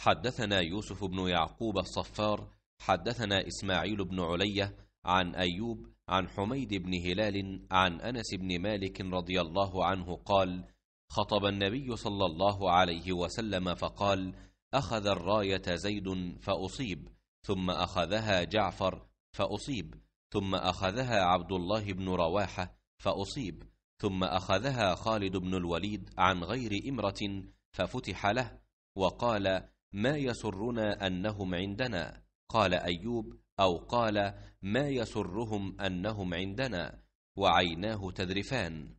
حدثنا يوسف بن يعقوب الصفار حدثنا إسماعيل بن علية عن أيوب عن حميد بن هلال عن أنس بن مالك رضي الله عنه قال خطب النبي صلى الله عليه وسلم فقال أخذ الراية زيد فأصيب ثم أخذها جعفر فأصيب ثم أخذها عبد الله بن رواحة فأصيب ثم أخذها خالد بن الوليد عن غير إمرة ففتح له وقال ما يسرنا انهم عندنا قال ايوب او قال ما يسرهم انهم عندنا وعيناه تذرفان